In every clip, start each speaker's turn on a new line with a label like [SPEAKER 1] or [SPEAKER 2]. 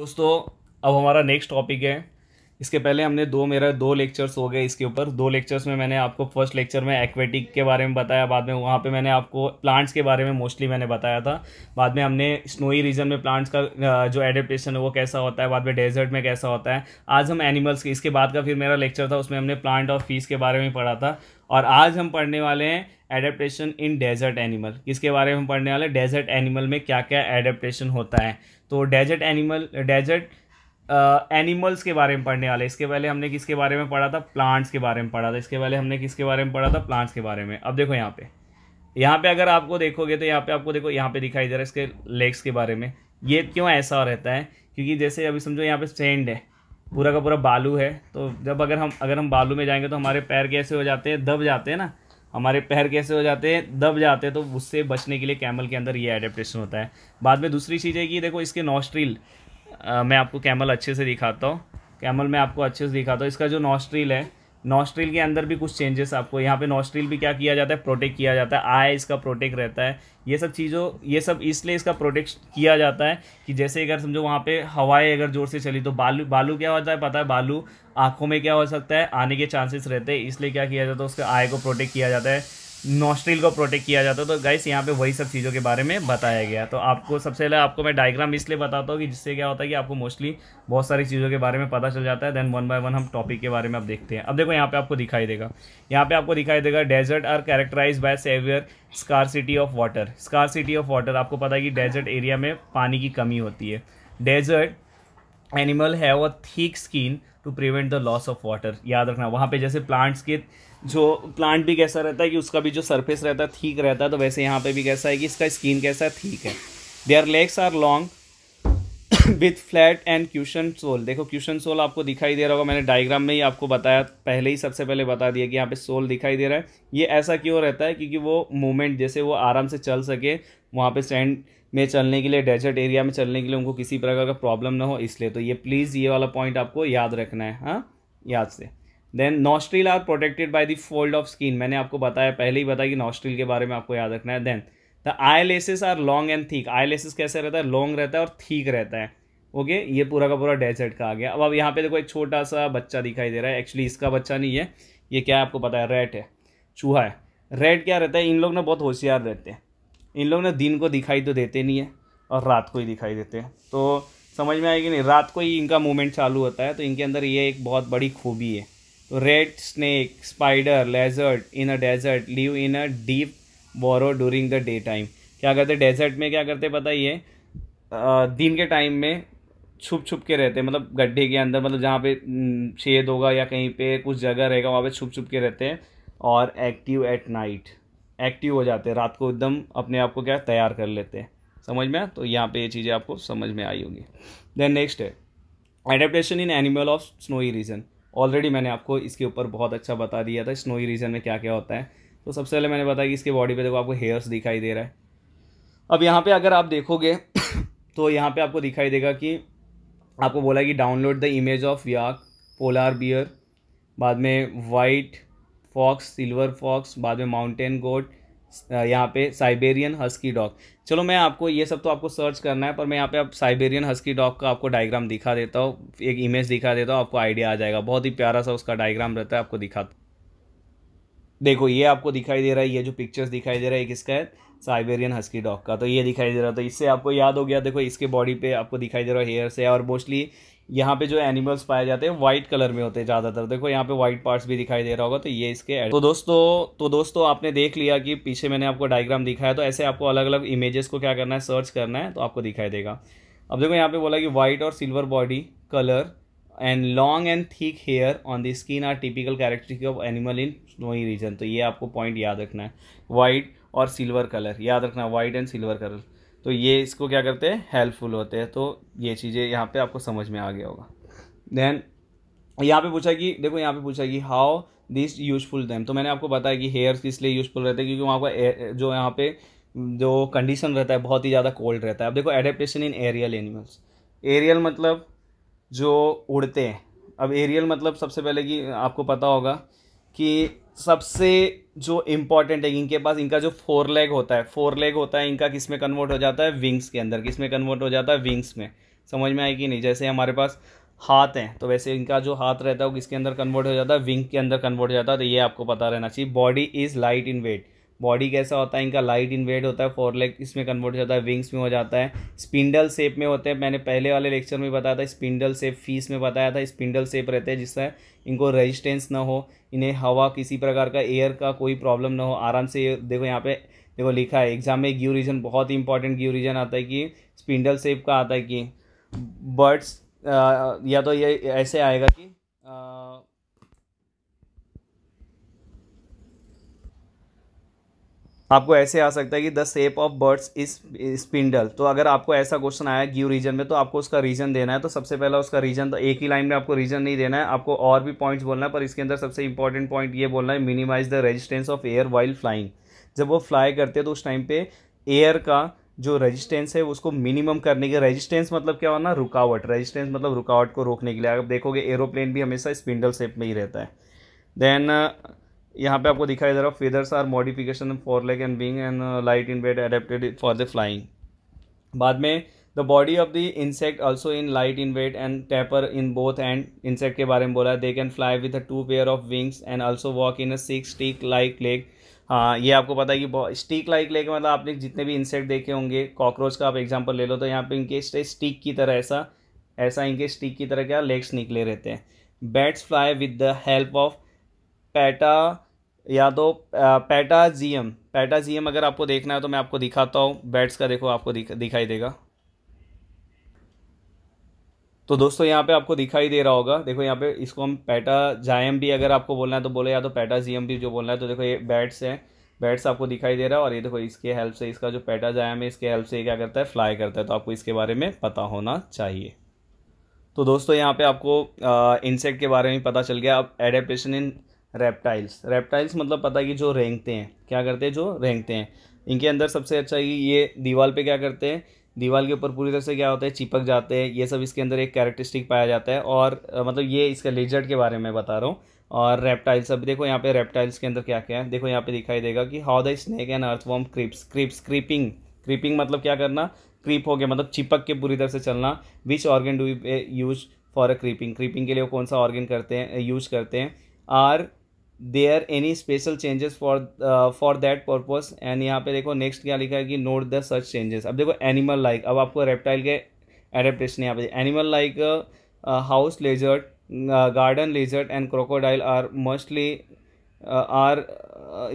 [SPEAKER 1] दोस्तों अब हमारा नेक्स्ट टॉपिक है इसके पहले हमने दो मेरा दो लेक्चर्स हो गए इसके ऊपर दो लेक्चर्स में मैंने आपको फर्स्ट लेक्चर में एक्वेटिक के बारे में बताया बाद में वहाँ पे मैंने आपको प्लांट्स के बारे में मोस्टली मैंने बताया था बाद में हमने स्नोई रीजन में प्लांट्स का जो एडेप्टेशन है वो कैसा होता है बाद में डेजर्ट में कैसा होता है आज हम एनिमल्स के इसके बाद का फिर मेरा लेक्चर था उसमें हमने प्लांट और फीस के बारे में पढ़ा था और आज हम पढ़ने वाले हैं एडेप्टेशन इन डेजर्ट एनिमल किसके बारे में हम पढ़ने वाले हैं डेजर्ट एनिमल में क्या क्या एडेप्टेशन होता है तो डेजर्ट एनिमल डेजर्ट एनिमल्स के बारे में पढ़ने वाले इसके पहले हमने किसके बारे में पढ़ा था प्लांट्स के बारे में पढ़ा था इसके पहले हमने किसके बारे में पढ़ा था प्लांट्स के बारे में अब देखो यहाँ पे यहाँ पे अगर आपको देखोगे तो यहाँ पे आपको देखो यहाँ पे दिखाई दे रहा है इसके लेग्स के बारे में ये क्यों ऐसा रहता है क्योंकि जैसे अभी समझो यहाँ पे सेंड है पूरा का पूरा बालू है तो जब अगर हम अगर हम बालू में जाएंगे तो हमारे पैर कैसे हो जाते हैं दब जाते हैं ना हमारे पैर कैसे हो जाते हैं दब जाते हैं तो उससे बचने के लिए कैमल के अंदर ये एडेप्टेशन होता है बाद में दूसरी चीज़ है कि देखो इसके नॉस्ट्रील मैं आपको कैमल अच्छे से दिखाता हूँ कैमल मैं आपको अच्छे से दिखाता हूँ इसका जो नॉस्ट्रील है नॉस्ट्रिल के अंदर भी कुछ चेंजेस आपको यहाँ पे नॉस्ट्रिल भी क्या किया जाता है प्रोटेक्ट किया जाता है आय इसका प्रोटेक्ट रहता है ये सब चीज़ों ये सब इसलिए इसका प्रोटेक्ट किया जाता है कि जैसे अगर समझो वहाँ पे हवाएं अगर ज़ोर से चली तो बालू बालू क्या होता है पता है बालू आँखों में क्या हो सकता है आने के चांसेस रहते हैं इसलिए क्या किया जाता है उसके आय को प्रोटेक्ट किया जाता है नॉस्ट्रिल को प्रोटेक्ट किया जाता है तो गाइस यहाँ पे वही सब चीज़ों के बारे में बताया गया तो आपको सबसे पहले आपको मैं डायग्राम इसलिए बताता हूँ कि जिससे क्या होता है कि आपको मोस्टली बहुत सारी चीज़ों के बारे में पता चल जाता है देन वन बाय वन हम टॉपिक के बारे में आप देखते हैं अब देखो यहाँ पे आपको दिखाई देगा यहाँ पे आपको दिखाई देगा desert are characterize by severe scarcity of water scarcity of water आपको पता है कि डेजर्ट एरिया में पानी की कमी होती है desert animal have a thick skin to prevent the loss of water याद रखना वहाँ पे जैसे प्लांट्स के जो प्लांट भी कैसा रहता है कि उसका भी जो सरफेस रहता है ठीक रहता है तो वैसे यहाँ पे भी कैसा है कि इसका स्किन कैसा है ठीक है their legs are long with flat and cushion sole देखो क्यूशन सोल आपको दिखाई दे रहा होगा मैंने डायग्राम में ही आपको बताया पहले ही सबसे पहले बता दिया कि यहाँ पे सोल दिखाई दे रहा है ये ऐसा क्यों रहता है क्योंकि वो मूवमेंट जैसे वो आराम से चल सके वहाँ पे सैंड में चलने के लिए डेजर्ट एरिया में चलने के लिए उनको किसी प्रकार का प्रॉब्लम ना हो इसलिए तो ये प्लीज़ ये वाला पॉइंट आपको याद रखना है हाँ याद से then nostril are protected by the fold of skin मैंने आपको बताया पहले ही बताया कि नॉस्ट्रिल के बारे में आपको याद रखना है then the eyelashes are long and thick eyelashes कैसे रहता है लॉन्ग रहता है और थीक रहता है ओके okay? ये पूरा का पूरा डेजर्ट का आ गया अब अब यहाँ पे देखो एक छोटा सा बच्चा दिखाई दे रहा है एक्चुअली इसका बच्चा नहीं है ये क्या है आपको पता है रेड है चूहा है रेड क्या रहता है इन लोग ना बहुत होशियार रहते हैं इन लोग ना दिन को दिखाई तो देते नहीं है और रात को ही दिखाई देते हैं तो समझ में आएगी नहीं रात को ही इनका मूवमेंट चालू होता है तो इनके अंदर ये एक बहुत बड़ी खूबी है Red snake, spider, lizard in a desert live in a deep borrow during the daytime. क्या करते डेजर्ट में क्या करते पता ही है दिन के टाइम में छुप छुप के रहते हैं मतलब गड्ढे के अंदर मतलब जहाँ पे छेद होगा या कहीं पे कुछ जगह रहेगा वहाँ पे छुप छुप के रहते हैं और एक्टिव एट नाइट एक्टिव हो जाते हैं रात को एकदम अपने आप को क्या तैयार कर लेते हैं समझ में तो यहाँ पे ये चीज़ें आपको समझ में आई होंगी देन नेक्स्ट है adaptation in animal of snowy region already मैंने आपको इसके ऊपर बहुत अच्छा बता दिया था स्नोई रीजन में क्या क्या होता है तो सबसे पहले मैंने बताया कि इसके बॉडी पे देखो आपको हेयर्स दिखाई दे रहा है अब यहाँ पे अगर आप देखोगे तो यहाँ पे आपको दिखाई देगा कि आपको बोला कि download the image of yak polar bear बाद में वाइट फॉक्स सिल्वर फॉक्स बाद में माउंटेन गोट यहाँ पे साइबेरियन हस्की डॉग चलो मैं आपको ये सब तो आपको सर्च करना है पर मैं यहाँ पे आप साइबेरियन हस्की डॉग का आपको डायग्राम दिखा देता हूँ एक इमेज दिखा देता हूँ आपको आइडिया आ जाएगा बहुत ही प्यारा सा उसका डायग्राम रहता है आपको दिखा देखो ये आपको दिखाई दे रहा है ये जो पिक्चर्स दिखाई दे रहा है किसका है साइबेरियन हस्की डॉग का तो ये दिखाई दे रहा है तो इससे आपको याद हो गया देखो इसके बॉडी पे आपको दिखाई दे रहा है हेयर से और मोस्टली यहाँ पे जो एनिमल्स पाए जाते हैं व्हाइट कलर में होते हैं ज़्यादातर देखो यहाँ पे व्हाइट पार्ट्स भी दिखाई दे रहा होगा तो ये इसके एड तो दोस्तों तो दोस्तों आपने देख लिया कि पीछे मैंने आपको डायग्राम दिखाया तो ऐसे आपको अलग अलग इमेजेस को क्या करना है सर्च करना है तो आपको दिखाई देगा अब देखो यहाँ पे बोला कि वाइट और silver body colour and long and thick hair on the skin are typical characteristic of animal in snowy region तो ये आपको पॉइंट याद रखना है वाइट और सिल्वर कलर याद रखना वाइट एंड सिल्वर कलर तो ये इसको क्या करते हैं हेल्पफुल होते हैं तो ये चीज़ें यहाँ पे आपको समझ में आ गया होगा देन यहाँ पे पूछा कि देखो यहाँ पे पूछा कि हाउ दिस यूजफुल देम तो मैंने आपको बताया कि हेयर्स किस लिए यूजफुल रहते हैं क्योंकि वहाँ का जो यहाँ पे जो कंडीशन रहता है बहुत ही ज़्यादा कोल्ड रहता है अब देखो adaptation in aerial animals aerial मतलब जो उड़ते हैं अब एरियल मतलब सबसे पहले कि आपको पता होगा कि सबसे जो इम्पॉर्टेंट है इनके पास इनका जो फोर लेग होता है फोर लेग होता है इनका किस में कन्वर्ट हो जाता है विंग्स के अंदर किस में कन्वर्ट हो जाता है विंग्स में समझ में आए कि नहीं जैसे हमारे पास हाथ हैं तो वैसे इनका जो हाथ रहता है वो किसके अंदर कन्वर्ट हो जाता है विंग के अंदर कन्वर्ट हो जाता है तो ये आपको पता रहना चाहिए body is light in weight body कैसा होता है इनका लाइट इन वेट होता है फोर लेग इसमें कन्वर्ट हो जाता है विंग्स में हो जाता है स्पिंडल शेप में होते हैं मैंने पहले वाले लेक्चर में बताया था स्पिंडल शेप फीस में बताया था स्पिंडल शेप रहते हैं जिससे इनको रेजिस्टेंस ना हो इन्हें हवा किसी प्रकार का एयर का कोई प्रॉब्लम ना हो आराम से देखो यहाँ पे देखो लिखा है एग्जाम में ग्यू रीजन बहुत ही इंपॉर्टेंट ग्यू रीजन आता है कि स्पिंडल शेप का आता है कि बर्ड्स या तो ये ऐसे आएगा कि आपको ऐसे आ सकता है कि the shape of birds is spindle तो अगर आपको ऐसा क्वेश्चन आया गिव रीजन में तो आपको उसका रीजन देना है तो सबसे पहला उसका रीजन तो एक ही लाइन में आपको रीजन नहीं देना है आपको और भी पॉइंट्स बोलना है पर इसके अंदर सबसे इंपॉर्टेंट पॉइंट ये बोलना है minimize the resistance of air while flying जब वो फ्लाई करते हैं तो उस टाइम पे एयर का जो रेजिस्टेंस है उसको मिनिमम करने के रेजिस्टेंस मतलब क्या होना रुकावट रेजिस्टेंस मतलब रुकावट को रोकने के लिए अगर देखोगे एरोप्लेन भी हमेशा स्पिंडल शेप में ही रहता है देन uh, यहाँ पे आपको दिखाई दे रहा feathers are modification for leg and being and light in weight adapted for the flying बाद में the body of the insect also in light in weight and taper in both end insect के बारे में बोला है they can fly with two pair of wings and also walk in a six stick like leg हाँ ये आपको पता है कि स्टिक लाइक लेग मतलब आपने जितने भी इंसेक्ट देखे होंगे कॉकरोच का आप एग्जाम्पल ले लो तो यहाँ पे इनके स्टीक की तरह ऐसा ऐसा इनके स्टिक की तरह क्या लेग्स निकले रहते हैं bats fly with the help of पैटा या तो पैटाजियम पैटाजियम अगर आपको देखना है तो मैं आपको दिखाता हूँ बैट्स का देखो आपको दिख, दिखाई देगा तो दोस्तों यहाँ पे आपको दिखाई दे रहा होगा देखो यहाँ पे इसको हम पैटाजायम भी अगर आपको बोलना है तो बोले या तो पैटाजियम भी जो बोलना है तो देखो ये बैट्स हैं बैट्स आपको दिखाई दे रहा है और ये देखो इसके हेल्प से इसका जो पैटाजायम है इसके हेल्प से ये क्या करता है फ्लाई करता है तो आपको इसके बारे में पता होना चाहिए तो दोस्तों यहाँ पे आपको इंसेक्ट के बारे में पता चल गया अब एडेप्टेशन इन रेप्टाइल्स रेप्टाइल्स मतलब पता है कि जो रेंगते हैं क्या करते हैं जो रेंगते हैं इनके अंदर सबसे अच्छा है कि ये दीवार पे क्या करते हैं दीवार के ऊपर पूरी तरह से क्या होता है चिपक जाते हैं ये सब इसके अंदर एक कैरेक्टरिस्टिक पाया जाता है और मतलब ये इसका लेजर्ड के बारे में बता रहा हूँ और रेप्टाइल्स अभी देखो यहाँ पे रेप्टाइल्स के अंदर क्या क्या है देखो यहाँ पे दिखाई देगा कि how the snake and earthworm creeps creeps creeping creeping मतलब क्या करना क्रीप हो गया मतलब चिपक के पूरी तरह से चलना which organ do use for a creeping creeping के लिए वो कौन सा ऑर्गेन करते हैं यूज करते हैं are there any special changes for for that purpose and यहाँ पे देखो नेक्स्ट क्या लिखा है कि नोट द सच चेंजेस अब देखो एनिमल लाइक अब आपको रेप्टाइल के एडेप्टेशन यहाँ पे animal like house lizard garden lizard and crocodile are mostly are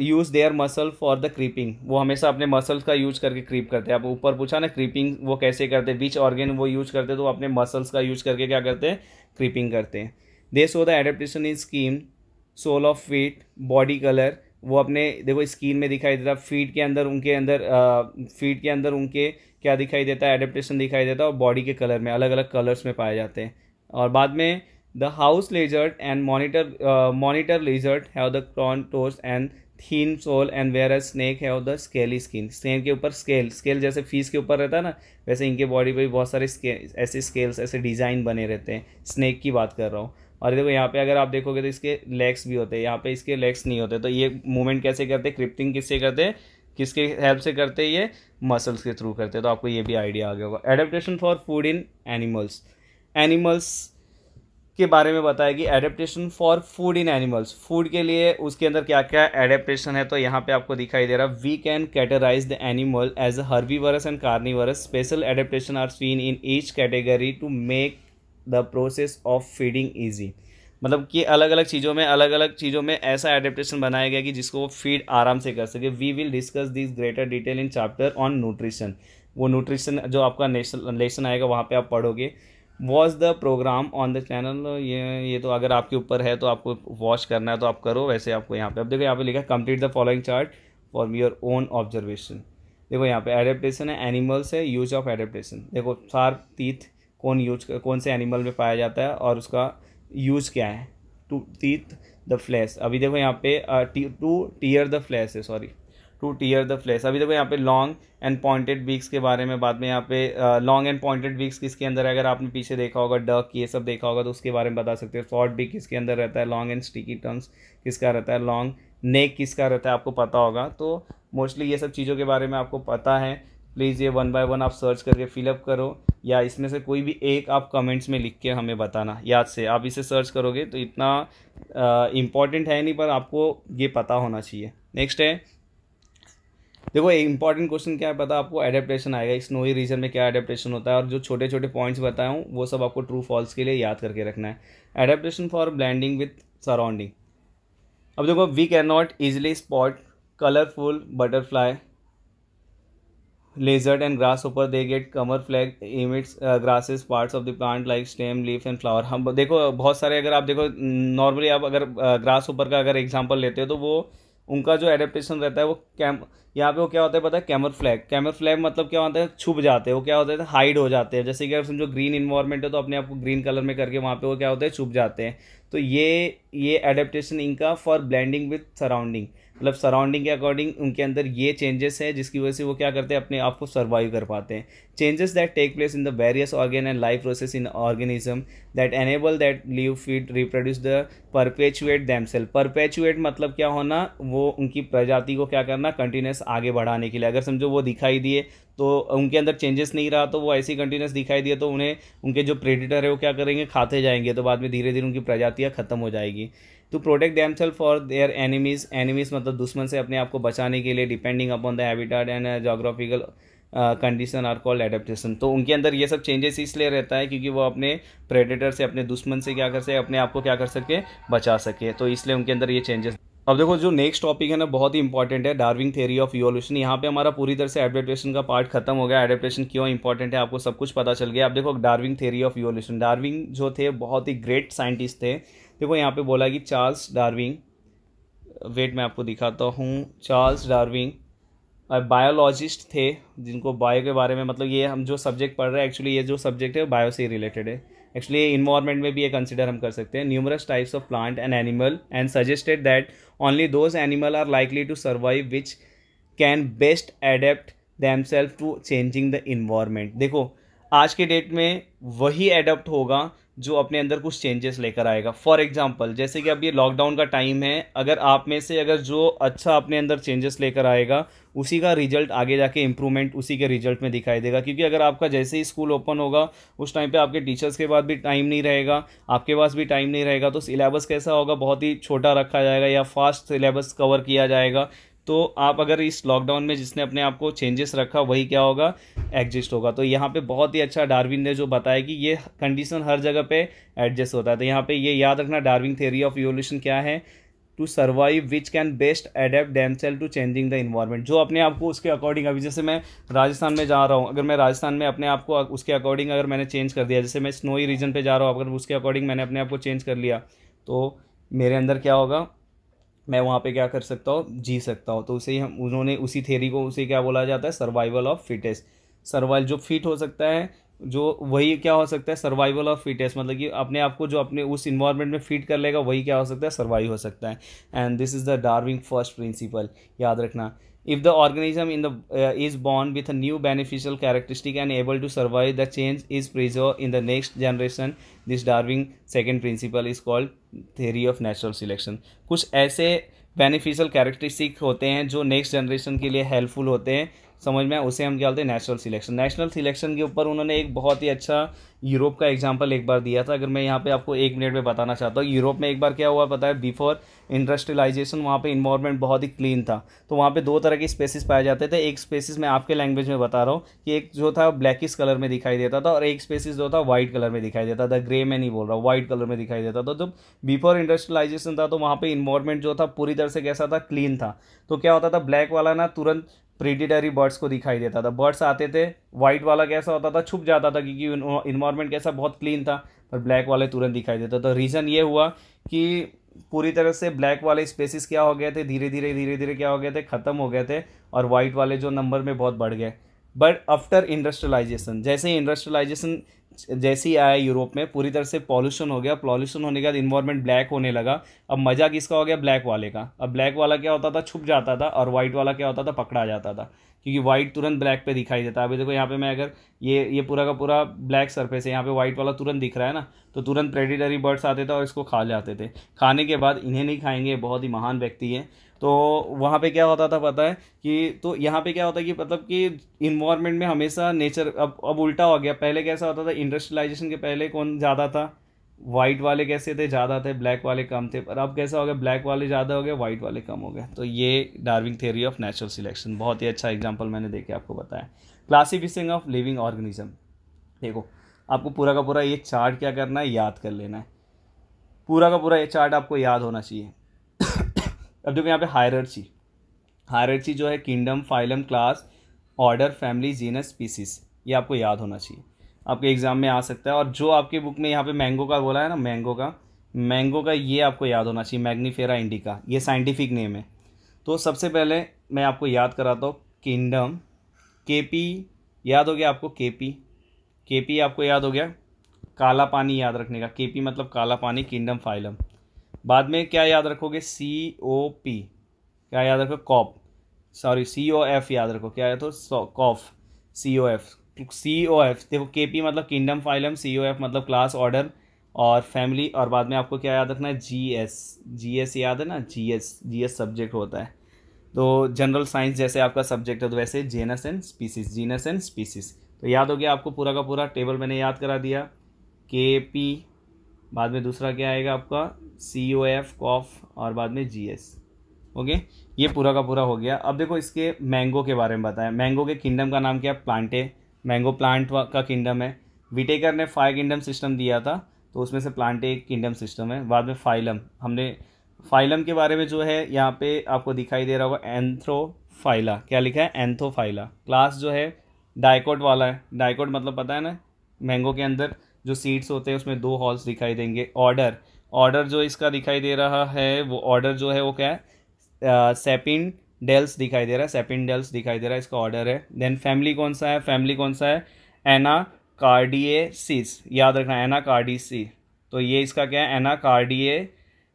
[SPEAKER 1] use their muscle for the creeping वो हमेशा अपने मसल्स का यूज करके क्रीप करते हैं आप ऊपर पूछा ना क्रीपिंग वो कैसे करते हैं बीच ऑर्गेन वो यूज करते हैं तो वो अपने मसल्स का यूज करके क्या करते हैं क्रीपिंग करते हैं they so the adaptation in scheme sole of feet body colour वो अपने देखो स्किन में दिखाई देता है फीट के अंदर उनके अंदर फीट के अंदर उनके क्या दिखाई देता है एडेप्टेशन दिखाई देता है और बॉडी के कलर में अलग अलग कलर्स में पाए जाते हैं और बाद में the house lizard and monitor monitor lizard have the claw toes and thin sole and whereas snake है द स्केली स्किन स्नैक के ऊपर स्केल स्केल जैसे फीस के ऊपर रहता है ना वैसे इनके बॉडी पर भी बहुत सारे स्केल ऐसे स्केल्स ऐसे डिज़ाइन बने रहते हैं स्नैक की बात कर रहा हूँ और देखो यहाँ पे अगर आप देखोगे तो इसके लेग्स भी होते हैं यहाँ पे इसके लेग्स नहीं होते तो ये मूवमेंट कैसे करते क्रिप्टिंग किससे करते किसके हेल्प से करते ये मसल्स के थ्रू करते तो आपको ये भी आइडिया आ गया होगा adaptation for food in animals animals के बारे में बताया कि adaptation for food in animals food के लिए उसके अंदर क्या क्या एडेप्टेशन है तो यहाँ पे आपको दिखाई दे रहा है we can categorize the animal as a herbivorous and carnivorous special adaptation are seen in each category to make the process of feeding easy मतलब कि अलग अलग चीज़ों में अलग अलग चीज़ों में ऐसा एडेप्टेशन बनाया गया कि जिसको वो फीड आराम से कर सके we will discuss this greater detail in chapter on nutrition वो न्यूट्रिशन जो आपका नेशन लेसन आएगा वहाँ पे आप पढ़ोगे watch the programme on the channel ये ये तो अगर आपके ऊपर है तो आपको वॉच करना है तो आप करो वैसे आपको यहाँ पे अब देखो यहाँ पे लिखा complete the following chart for your own observation देखो यहाँ पे एडेप्टेशन है एनिमल्स है यूज ऑफ एडेप्टेशन देखो सार तीथ कौन यूज कौन से एनिमल में पाया जाता है और उसका यूज क्या है टू टीथ द फ्लैश अभी देखो यहाँ पे टू टीयर द फ्लैश है sorry to tear the flash अभी देखो यहाँ पे लॉन्ग एंड पॉइंटेड बीक्स के बारे में बाद में यहाँ पे लॉन्ग एंड पॉइंटेड बीक्स किसके अंदर है अगर आपने पीछे देखा होगा डक ये सब देखा होगा तो उसके बारे में बता सकते हो शॉर्ट बीक किसके अंदर रहता है लॉन्ग एंड स्टिकी टंग्स किसका रहता है लॉन्ग नेक किसका रहता है आपको पता होगा तो मोस्टली ये सब चीज़ों के बारे में आपको पता है प्लीज़ ये वन बाय वन आप सर्च करके फिलअप करो या इसमें से कोई भी एक आप कमेंट्स में लिख के हमें बताना याद से आप इसे सर्च करोगे तो इतना इम्पॉर्टेंट है नहीं पर आपको ये पता होना चाहिए नेक्स्ट है देखो एक इंपॉर्टेंट क्वेश्चन क्या है पता आपको एडेप्टेशन आएगा इस स्नोई रीजन में क्या अडेप्टेशन होता है और जो छोटे छोटे पॉइंट्स बताया हूँ वो सब आपको ट्रू फॉल्स के लिए याद करके रखना है adaptation for blending with surrounding अब देखो we can not easily spot colourful butterfly lizard and grasshopper they get कमर emits uh, grasses parts of the plant like stem leaf and flower हम देखो बहुत सारे अगर आप देखो नॉर्मली आप अगर ग्रास uh, ऊपर का अगर एग्जाम्पल लेते हो तो वो उनका जो एडेप्टेशन रहता है वो कैम यहाँ पे वो क्या होता है पता है कैमर फ्लैग कैमर फ्लैग मतलब क्या होता है छुप जाते हैं वो क्या होता है हाइड हो जाते हैं जैसे कि अगर समझो ग्रीन इन्वायरमेंट है तो अपने आप को ग्रीन कलर में करके वहाँ पे वो क्या होता है छुप जाते हैं तो ये ये एडेप्टेशन इनका फॉर ब्लेंडिंग विथ सराउंडिंग मतलब सराउंडिंग के अकॉर्डिंग उनके अंदर ये चेंजेस है जिसकी वजह से वो क्या करते हैं अपने आप को सर्वाइव कर पाते हैं changes that take place in the various organ and life process in organism that enable that live feed reproduce the perpetuate themselves perpetuate मतलब क्या होना वो उनकी प्रजाति को क्या करना कंटिन्यूस आगे बढ़ाने के लिए अगर समझो वो दिखाई दिए तो उनके अंदर चेंजेस नहीं रहा तो वो ऐसी कंटिन्यूस दिखाई दिए तो उन्हें उनके जो प्रेडिटर है वो क्या करेंगे खाते जाएंगे तो बाद में धीरे धीरे उनकी प्रजातियाँ खत्म हो जाएगी to protect them self for their enemies enemies मतलब दुश्मन से अपने आप को बचाने के लिए depending upon the habitat and geographical condition are called adaptation तो उनके अंदर ये सब चेंजेस इसलिए रहता है क्योंकि वो अपने प्रेडेटर से अपने दुश्मन से क्या कर सके अपने आप को क्या कर सके बचा सके तो इसलिए उनके अंदर ये चेंजेस अब देखो जो नेक्स्ट टॉपिक है ना बहुत ही इंपॉर्टेंट है डार्विंग थेरी ऑफ इवोल्यूशन यहाँ पे हमारा पूरी तरह से एडेप्टेशन का पार्ट खत्म हो गया एडेप्टेशन क्यों इंपॉर्टेंट है आपको सब कुछ पता चल गया अब देखो Darwin theory of evolution Darwin जो थे बहुत ही ग्रेट साइंटिस्ट थे देखो यहाँ पे बोला कि चार्ल्स डार्विंग वेट मैं आपको दिखाता हूँ चार्ल्स डार्विंग बायोलॉजिस्ट थे जिनको बायो के बारे में मतलब ये हम जो सब्जेक्ट पढ़ रहे हैं एक्चुअली ये जो सब्जेक्ट है बायो से रिलेटेड है एक्चुअली इन्वायरमेंट में भी ये कंसिडर हम कर सकते हैं numerous types of plant and animal and suggested that only those animal are likely to survive which can best adapt them self to changing the environment देखो आज के डेट में वही एडप्ट होगा जो अपने अंदर कुछ चेंजेस लेकर आएगा फॉर एग्जाम्पल जैसे कि अब ये लॉकडाउन का टाइम है अगर आप में से अगर जो अच्छा अपने अंदर चेंजेस लेकर आएगा उसी का रिजल्ट आगे जाके इम्प्रूवमेंट उसी के रिजल्ट में दिखाई देगा क्योंकि अगर आपका जैसे ही स्कूल ओपन होगा उस टाइम पे आपके टीचर्स के पास भी टाइम नहीं रहेगा आपके पास भी टाइम नहीं रहेगा तो सिलेबस कैसा होगा बहुत ही छोटा रखा जाएगा या फास्ट सिलेबस कवर किया जाएगा तो आप अगर इस लॉकडाउन में जिसने अपने आप को चेंजेस रखा वही क्या होगा एडजस्ट होगा तो यहाँ पे बहुत ही अच्छा डार्विन ने जो बताया कि ये कंडीशन हर जगह पे एडजस्ट होता है तो यहाँ पे ये याद रखना डार्विन थेरी ऑफ रिवोल्यूशन क्या है to survive which can best adapt them self to changing the environment जो अपने आप को उसके अकॉर्डिंग अभी जैसे मैं राजस्थान में जा रहा हूँ अगर मैं राजस्थान में अपने आप को उसके अकॉर्डिंग अगर मैंने चेंज कर दिया जैसे मैं स्नोई रीजन पर जा रहा हूँ अगर उसके अकॉर्डिंग मैंने अपने आप को चेंज कर लिया तो मेरे अंदर क्या होगा मैं वहाँ पे क्या कर सकता हूँ जी सकता हूँ तो उसे हम उन्होंने उसी थेरी को उसे क्या बोला जाता है सर्वाइवल ऑफ फिटेस्ट सर्वाइल जो फिट हो सकता है जो वही क्या हो सकता है सर्वाइवल ऑफ फिटेस्ट मतलब कि अपने आप को जो अपने उस इन्वायरमेंट में फिट कर लेगा वही क्या हो सकता है सर्वाइव हो सकता है and this is the Darwin first principle याद रखना if the organism in the uh, is born with a new beneficial characteristic and able to survive the change is preserved in the next generation this darwin second principle is called theory of natural selection kuch aise beneficial characteristic hote hain jo next generation ke liye helpful hote hain समझ में आए उसे हम क्या बोलते हैं national selection national selection के ऊपर उन्होंने एक बहुत ही अच्छा यूरोप का एग्जाम्पल एक बार दिया था अगर मैं यहाँ पे आपको एक मिनट में बताना चाहता हूँ यूरोप में एक बार क्या हुआ पता है बिफोर इंडस्ट्रियलाइजेशन वहाँ पे इन्वायरमेंट बहुत ही क्लीन था तो वहाँ पे दो तरह की स्पेसिस पाए जाते थे एक स्पेसिस मैं आपके लैंग्वेज में बता रहा हूँ कि एक जो था ब्लैकिस कलर में दिखाई देता था और एक स्पेसिस जो था व्हाइट कलर में दिखाई देता था ग्रे में नहीं बोल रहा व्हाइट कलर में दिखाई देता था तो जब बिफोर इंडस्ट्रियलाइजेशन था तो वहाँ पर इन्वायरमेंट जो था पूरी तरह से कैसा था क्लीन था तो क्या होता था ब्लैक वाला ना तुरंत प्रीडिटरी बर्ड्स को दिखाई देता था बर्ड्स आते थे वाइट वाला कैसा होता था छुप जाता था क्योंकि इन्वायरमेंट कैसा बहुत क्लीन था पर ब्लैक वाले तुरंत दिखाई देता था रीज़न ये हुआ कि पूरी तरह से ब्लैक वाले स्पेसिस क्या हो गए थे धीरे धीरे धीरे धीरे क्या हो गए थे ख़त्म हो गए थे और वाइट वाले जो नंबर में बहुत बढ़ गए बट आफ्टर इंडस्ट्रियलाइजेशन जैसे ही इंडस्ट्रियलाइजेशन जैसे ही आया यूरोप में पूरी तरह से पॉल्यूशन हो गया पॉल्यूशन होने के बाद इन्वायरमेंट ब्लैक होने लगा अब मज़ा किसका हो गया ब्लैक वाले का अब ब्लैक वाला क्या होता था छुप जाता था और वाइट वाला क्या होता था पकड़ा जाता था क्योंकि वाइट तुरंत ब्लैक पे दिखाई देता है अभी देखो यहाँ पे मैं अगर ये ये पूरा का पूरा ब्लैक सरफेस है यहाँ पे वाइट वाला तुरंत दिख रहा है ना तो तुरंत प्रेडिटरी बर्ड्स आते थे और इसको खा जाते थे खाने के बाद इन्हें नहीं खाएंगे बहुत ही महान व्यक्ति है तो वहाँ पे क्या होता था पता है कि तो यहाँ पे क्या होता है कि मतलब कि इन्वायरमेंट में हमेशा नेचर अब अब उल्टा हो गया पहले कैसा होता था इंडस्ट्रियलाइजेशन के पहले कौन ज़्यादा था वाइट वाले कैसे थे ज़्यादा थे ब्लैक वाले कम थे पर अब कैसा हो गया ब्लैक वाले ज़्यादा हो गए वाइट वाले कम हो गए तो ये Darwin theory of natural selection बहुत ही अच्छा एग्जाम्पल मैंने देखे आपको बताया क्लासीफिसिंग ऑफ लिविंग ऑर्गेनिज्म देखो आपको पूरा का पूरा ये चार्ट क्या करना है याद कर लेना है पूरा का पूरा ये चार्ट आपको याद होना चाहिए अब देखो यहाँ पे हायरची हायरर्ची जो है kingdom phylum class order family genus species ये आपको याद होना चाहिए आपके एग्ज़ाम में आ सकता है और जो आपके बुक में यहाँ पे मैंगो का बोला है ना मैंगो का मैंगो का ये आपको याद होना चाहिए मैग्नीफेरा इंडिका ये साइंटिफिक नेम है तो सबसे पहले मैं आपको याद कराता हूँ किंगडम के पी याद हो गया आपको के पी के पी आपको याद हो गया काला पानी याद रखने का के पी मतलब काला पानी किंगडम फाइलम बाद में क्या याद रखोगे सी ओ पी क्या याद रखो cop sorry C O F याद रखो क्या याद सो कॉफ सी O F C O F देखो के पी मतलब kingdom phylum C O F मतलब क्लास ऑर्डर और फैमिली और बाद में आपको क्या याद रखना है जी एस जी एस याद है ना G S G S subject होता है तो जनरल साइंस जैसे आपका सब्जेक्ट है तो वैसे genus and species genus and species तो याद हो गया आपको पूरा का पूरा टेबल मैंने याद करा दिया के पी बाद में दूसरा क्या आएगा आपका सी ओ एफ कॉफ और बाद में जी एस ओके ये पूरा का पूरा हो गया अब देखो इसके मैंगो के बारे में बताएं मैंगो के किंगडम का नाम क्या है प्लांटे मैंगो प्लांट का किंगडम है विटेकर ने फाइव किंगडम सिस्टम दिया था तो उसमें से प्लांट एक किंगडम सिस्टम है बाद में फाइलम हमने फाइलम के बारे में जो है यहाँ पे आपको दिखाई दे रहा होगा एंथ्रोफाइला क्या लिखा है एंथोफाइला क्लास जो है डाइकोट वाला है डायकोट मतलब पता है ना मैंगो के अंदर जो सीड्स होते हैं उसमें दो हॉल्स दिखाई देंगे ऑर्डर ऑर्डर जो इसका दिखाई दे रहा है वो ऑर्डर जो है वो क्या है सेपिन डेल्स दिखाई दे रहा है सेपिन डेल्स दिखाई दे रहा है इसका ऑर्डर है देन फैमिली कौन सा है फैमिली कौन सा है एना कार्डिएसिस याद रखना एना कार्डिसी तो ये इसका क्या है एना कार्डिए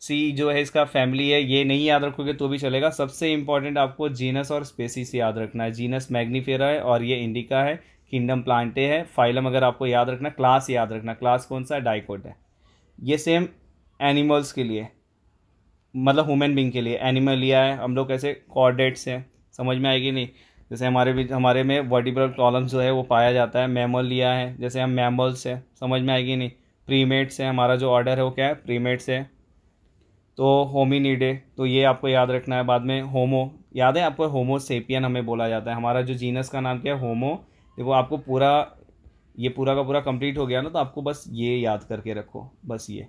[SPEAKER 1] सी जो है इसका फैमिली है ये नहीं याद रखोगे तो भी चलेगा सबसे इंपॉर्टेंट आपको जीनस और स्पेसिस याद रखना है जीनस मैग्नीफेरा है और ये इंडिका है किंगडम प्लांटे है फाइलम अगर आपको याद रखना क्लास याद रखना क्लास कौन सा है डाइकोट है ये सेम एनिमल्स के लिए मतलब ह्यूमन बींग के लिए एनिमल लिया है हम लोग कैसे कॉर्डेट्स हैं समझ में आएगी नहीं जैसे हमारे भी हमारे में वर्टिब्रल कॉलम्स जो है वो पाया जाता है मैमल लिया है जैसे हम मैमल्स हैं समझ में आएगी नहीं प्रीमेट्स है हमारा जो ऑर्डर है वो क्या है प्रीमेट्स है तो होमिनीडे तो ये आपको याद रखना है बाद में होमो याद है आपको होमोसेपियन हमें बोला जाता है हमारा जो जीनस का नाम क्या है होमो देखो आपको पूरा ये पूरा का पूरा कंप्लीट हो गया ना तो आपको बस ये याद करके रखो बस ये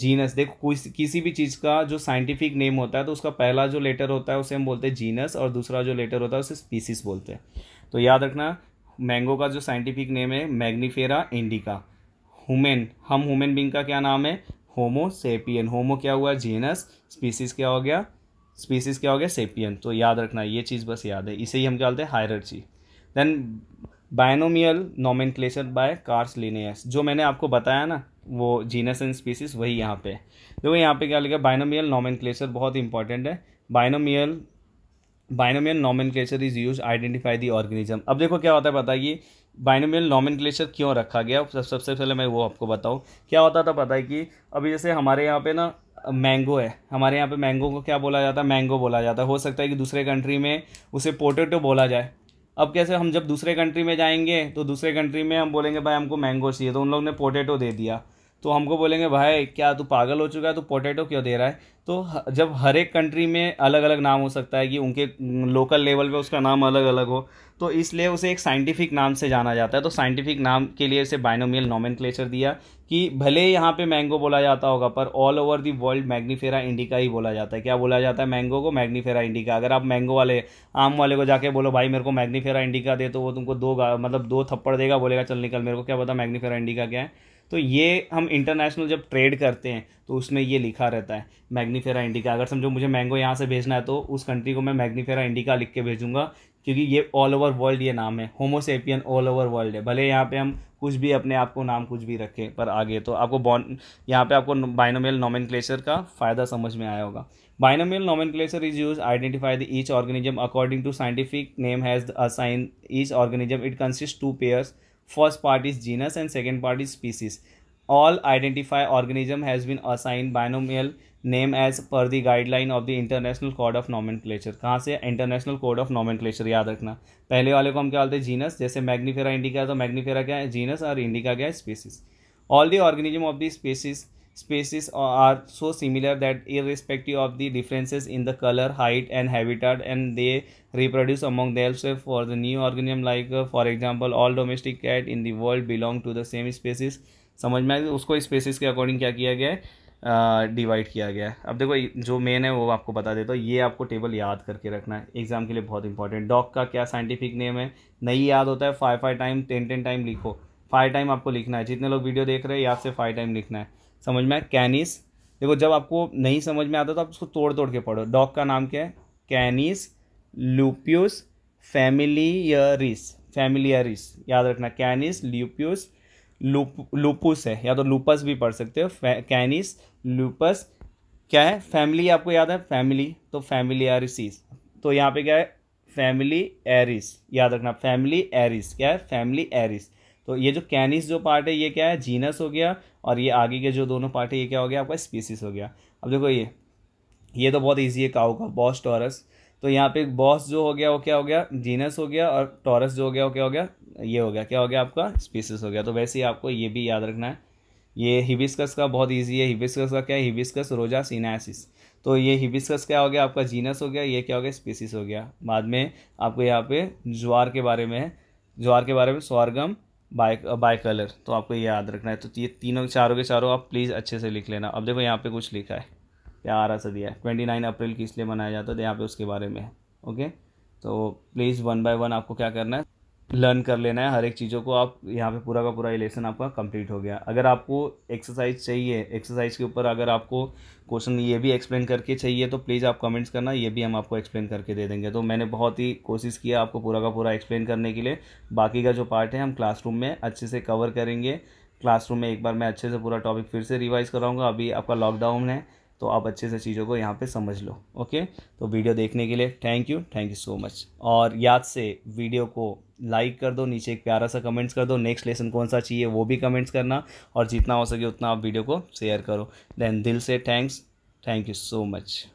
[SPEAKER 1] जीनस देखो कोई किसी भी चीज़ का जो साइंटिफिक नेम होता है तो उसका पहला जो लेटर होता है उसे हम बोलते हैं जीनस और दूसरा जो लेटर होता है उसे स्पीसीस बोलते हैं तो याद रखना मैंगो का जो साइंटिफिक नेम है मैग्नीफेरा इंडिका हुमेन हम हुमेन बिंग का क्या नाम है होमो सेपियन होमो क्या हुआ जीनस स्पीसीज क्या हो गया स्पीसीज क्या हो गया सेपियन तो याद रखना ये चीज़ बस याद है इसे ही हम क्या बोलते हैं hierarchy then binomial nomen by Carl Linnaeus जो मैंने आपको बताया ना वो जीनस एंड स्पीसीज वही यहाँ पे देखो यहाँ पे क्या लिखा बाइनोमियल नॉमन बहुत इंपॉर्टेंट है binomial binomial nomenclature is use identify the organism अब देखो क्या होता है बताइए बाइनोमियल नॉमन क्यों रखा गया सब सबसे पहले मैं वो आपको बताऊँ क्या होता था पता है कि अभी जैसे हमारे यहाँ पे ना मैंगो है हमारे यहाँ पे मैंगो को क्या बोला जाता है मैंगो बोला जाता है हो सकता है कि दूसरे कंट्री में उसे पोटेटो बोला जाए अब कैसे हम जब दूसरे कंट्री में जाएंगे तो दूसरे कंट्री में हम बोलेंगे भाई हमको मैंगो चाहिए तो उन लोग ने पोटेटो दे दिया तो हमको बोलेंगे भाई क्या तू पागल हो चुका है तू पोटैटो क्यों दे रहा है तो जब हर एक कंट्री में अलग अलग नाम हो सकता है कि उनके लोकल लेवल पे उसका नाम अलग अलग हो तो इसलिए उसे एक साइंटिफिक नाम से जाना जाता है तो साइंटिफिक नाम के लिए इसे बाइनोमियल नॉमिन दिया कि भले यहाँ पे मैंगो बोला जाता होगा पर all over the world Mangifera indica ही बोला जाता है क्या बोला जाता है मैंगो को मैग्नीफेरा इंडिका अगर आप मैंगो वाले आम वाले को जाके बोलो भाई मेरे को मैग्नीफेरा इंडिका दे तो वो तुमको दो मतलब दो थप्पड़ देगा बोलेगा चल निकल मेरे को क्या पता मैग्नीफेरा इंडिका क्या है तो ये हम इंटरनेशनल जब ट्रेड करते हैं तो उसमें ये लिखा रहता है मैग्नीफेरा इंडिका अगर समझो मुझे मैंगो यहाँ से भेजना है तो उस कंट्री को मैं मैग्नीफेरा इंडिका लिख के भेजूंगा क्योंकि ये ऑल ओवर वर्ल्ड ये नाम है होमोसेपियन ऑल ओवर वर्ल्ड है भले यहाँ पे हम कुछ भी अपने आप को नाम कुछ भी रखें पर आगे तो आपको बॉन यहाँ पे आपको बाइनोमियल नॉमिन का फ़ायदा समझ में आया होगा Binomial nomenclature is use identify the each each according to scientific name has has assign each organism. It consist to pairs First part is genus and second part is species. All identify organism has been assigned binomial name as per the guideline of the international code of nomenclature कहाँ से international code of clutcher याद रखना पहले वाले को हम क्या बोलते हैं जीनस जैसे मैग्नीफेरा इंडिका तो मैग्नीफेरा क्या है जीनस और इंडिका क्या है species all the organism of the species species are so similar that irrespective of the differences in the color, height and habitat and they reproduce among themselves for the new organism like uh, for example all domestic cat in the world belong to the same species समझ में आया उसको spaces के according क्या किया गया है divide किया गया है अब देखो जो मेन है वो आपको बता देता हूँ ये आपको टेबल याद करके रखना है एग्जाम के लिए बहुत इंपॉर्टेंट डॉग का क्या साइंटिफिक नेम है नहीं याद होता है five five time ten ten time लिखो फाइव टाइम आपको लिखना है जितने लोग वीडियो देख रहे हैं याद से फाइव टाइम लिखना है समझ में आया कैनिस देखो जब आपको नहीं समझ में आता तो आप उसको तोड़ तोड़ के पढ़ो डॉग का नाम क्या है कैनिस लूपियस फैमिलियरिस फैमिलियरिस याद रखना कैनिस ल्यूपियस लुप लुपस है या तो लूपस भी पढ़ सकते हो कैनिस लुपस क्या है फैमिली आपको याद है फैमिली तो फैमिलियरिस तो यहाँ पे क्या है फैमिली एरिस याद रखना फैमिली एरिस क्या है फैमिली एरिस तो ये जो कैनिस जो पार्ट है ये क्या है जीनस हो गया और ये आगे के जो दोनों पार्ट है ये क्या हो गया आपका स्पीसीज हो गया अब देखो ये ये तो बहुत ईजी है काउ का बॉस टॉरस तो यहाँ पे बॉस जो हो गया वो क्या हो गया जीनस हो गया और टॉरस जो हो गया वो क्या हो गया ये हो गया क्या हो गया आपका स्पीसीज हो गया तो वैसे ही आपको ये भी याद रखना है ये हिबिस्कस का बहुत ईजी है हिबिस्कस का क्या है हिबिस्कस रोजा सीनासिस तो ये हिबिस्कस क्या हो गया आपका जीनस हो गया ये क्या हो गया स्पीसीस हो गया बाद में आपको यहाँ पे ज्वार के बारे में ज्वार के बारे में स्वर्गम बाय बाय कलर तो आपको ये याद रखना है तो ये तीनों चारों के चारों आप प्लीज़ अच्छे से लिख लेना अब देखो यहाँ पे कुछ लिखा है प्यारा सा दिया है ट्वेंटी नाइन अप्रैल किस लिए मनाया जाता है तो यहाँ पे उसके बारे में है ओके तो प्लीज़ वन बाय वन आपको क्या करना है लर्न कर लेना है हर एक चीज़ों को आप यहाँ पे पूरा का पूरा लेसन आपका कंप्लीट हो गया अगर आपको एक्सरसाइज चाहिए एक्सरसाइज के ऊपर अगर आपको क्वेश्चन ये भी एक्सप्लेन करके चाहिए तो प्लीज़ आप कमेंट्स करना ये भी हम आपको एक्सप्लेन करके दे देंगे तो मैंने बहुत ही कोशिश किया आपको पूरा का पूरा एक्सप्लेन करने के लिए बाकी का जो पार्ट है हम क्लासरूम में अच्छे से कवर करेंगे क्लासरूम में एक बार मैं अच्छे से पूरा टॉपिक फिर से रिवाइज़ कराऊँगा अभी आपका लॉकडाउन है तो आप अच्छे से चीज़ों को यहाँ पे समझ लो ओके तो वीडियो देखने के लिए thank you thank you so much और याद से वीडियो को लाइक कर दो नीचे एक प्यारा सा कमेंट्स कर दो नेक्स्ट लेसन कौन सा चाहिए वो भी कमेंट्स करना और जितना हो सके उतना आप वीडियो को शेयर करो देन दिल से thanks thank you so much